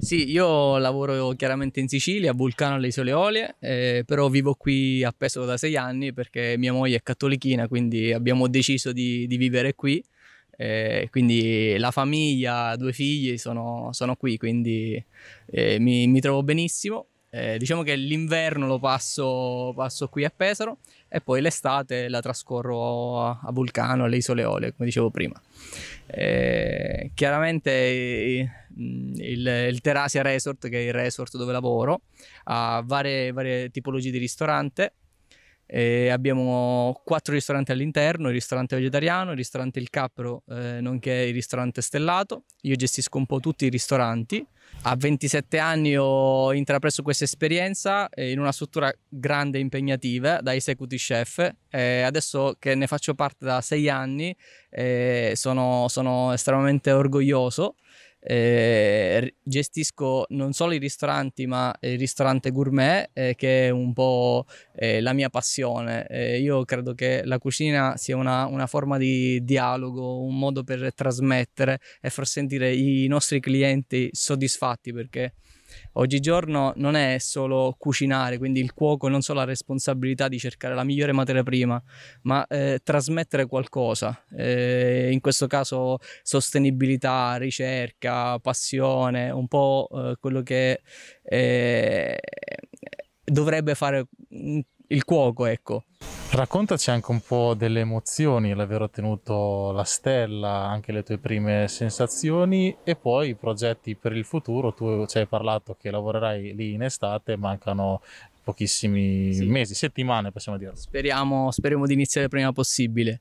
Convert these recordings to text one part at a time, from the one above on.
Sì, io lavoro chiaramente in Sicilia, a Vulcano alle Isole Olie, eh, però vivo qui a Pesaro da sei anni perché mia moglie è cattolichina, quindi abbiamo deciso di, di vivere qui. Eh, quindi la famiglia, due figli sono, sono qui, quindi eh, mi, mi trovo benissimo. Eh, diciamo che l'inverno lo passo, passo, qui a Pesaro e poi l'estate la trascorro a, a Vulcano, alle Isole Eole, come dicevo prima. Eh, chiaramente eh, mm, il, il, Terasia Resort, che è il resort dove lavoro, ha varie, varie tipologie di ristorante e abbiamo quattro ristoranti all'interno, il ristorante vegetariano, il ristorante Il Capro, eh, nonché il ristorante Stellato. Io gestisco un po' tutti i ristoranti. A 27 anni ho intrapreso questa esperienza eh, in una struttura grande e impegnativa da executive chef. E adesso che ne faccio parte da sei anni eh, sono, sono estremamente orgoglioso eh, gestisco non solo i ristoranti ma il ristorante gourmet eh, che è un po' eh, la mia passione eh, io credo che la cucina sia una, una, forma di dialogo un modo per trasmettere e far sentire i nostri clienti soddisfatti perché oggigiorno non è solo cucinare, quindi il cuoco non solo ha la responsabilità di cercare la migliore materia prima, ma eh, trasmettere qualcosa, eh, in questo caso sostenibilità, ricerca, passione, un po' eh, quello che eh, dovrebbe fare mm, il cuoco, ecco. Raccontaci anche un po' delle emozioni, l'aver ottenuto la stella, anche le tue prime sensazioni e poi i progetti per il futuro. Tu ci hai parlato che lavorerai lì in estate, mancano pochissimi sì. mesi, settimane possiamo dire. Speriamo, speriamo, di iniziare prima possibile.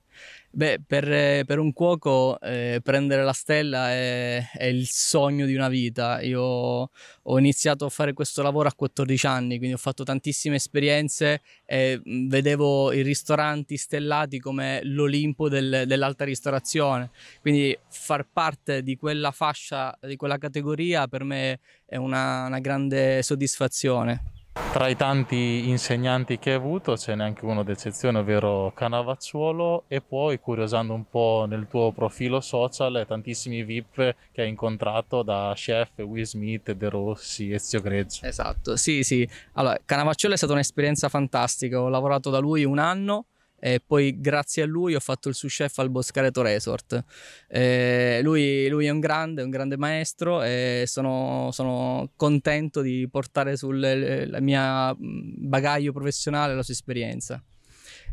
Beh, per, eh, per un cuoco eh, prendere la stella è, è, il sogno di una vita. Io ho iniziato a fare questo lavoro a 14 anni, quindi ho fatto tantissime esperienze e mm, vedevo i ristoranti stellati come l'Olimpo del, dell'alta ristorazione. Quindi far parte di quella fascia, di quella categoria per me è una, una grande soddisfazione. Tra i tanti insegnanti che hai avuto ce n'è anche uno d'eccezione, ovvero Canavacciuolo e poi curiosando un po' nel tuo profilo social tantissimi VIP che hai incontrato da Chef, Will Smith, De Rossi, Ezio Greggio. Esatto, sì sì. Allora, Canavacciuolo è stata un'esperienza fantastica, ho lavorato da lui un anno e poi grazie a lui ho fatto il sous chef al Boscareto Resort. Eh, lui, lui, è un grande, un grande maestro e sono, sono contento di portare sul mio mm, bagaglio professionale la sua esperienza.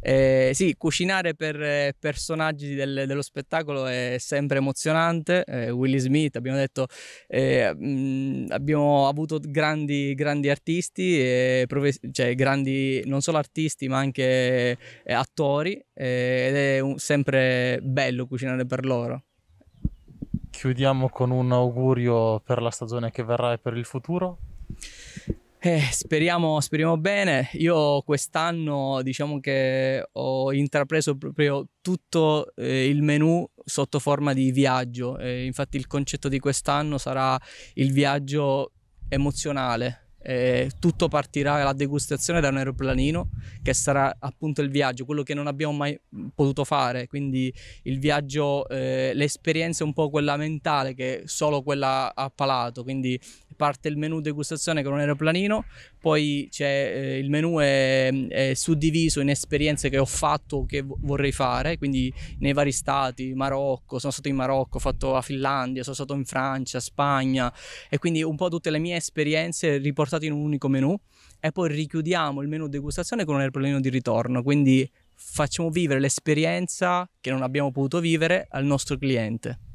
Eh, sì, cucinare per eh, personaggi del, dello spettacolo è sempre emozionante. Eh, Willy Smith, abbiamo detto, eh, mh, abbiamo avuto grandi, grandi artisti, e profe- cioè grandi non solo artisti ma anche eh, attori eh, ed è un, sempre bello cucinare per loro chiudiamo con un augurio per la stagione che verrà e per il futuro. Eh, speriamo, speriamo bene. Io quest'anno diciamo che ho intrapreso proprio tutto eh, il menu sotto forma di viaggio. Eh, infatti il concetto di quest'anno sarà il viaggio emozionale. Eh, tutto partirà la degustazione da un aeroplanino che sarà appunto il viaggio, quello che non abbiamo mai potuto fare, quindi il viaggio, eh, l'esperienza un po' quella mentale che solo quella ha palato, quindi parte il menu degustazione con un aeroplanino, poi eh, il menu è, è, suddiviso in esperienze che ho fatto o che v- vorrei fare, quindi nei vari stati, Marocco, sono stato in Marocco, ho fatto a Finlandia, sono stato in Francia, Spagna e quindi un po' tutte le mie esperienze riportate in un unico menu e poi richiudiamo il menu degustazione con un aeroplanino di ritorno, quindi facciamo vivere l'esperienza che non abbiamo potuto vivere al nostro cliente.